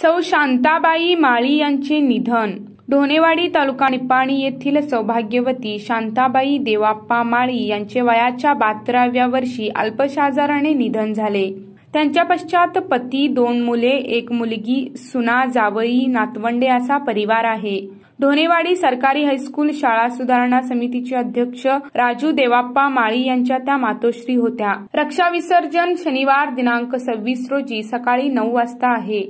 सौ शांताबाई माळी यांचे निधन ढोणेवाडी तालुका निपाणी येथील सौभाग्यवती शांताबाई देवाप्पा माळी यांचे वयाच्या बातराव्या वर्षी अल्पशाजाराने निधन झाले त्यांच्या पश्चात पती दोन मुले एक मुलगी सुना जावई नातवंडे असा परिवार आहे ढोनेवाडी सरकारी हायस्कूल शाळा सुधारणा समितीचे अध्यक्ष राजू देवाप्पा माळी यांच्या त्या मातोश्री होत्या रक्षा विसर्जन शनिवार दिनांक सव्वीस रोजी सकाळी नऊ वाजता आहे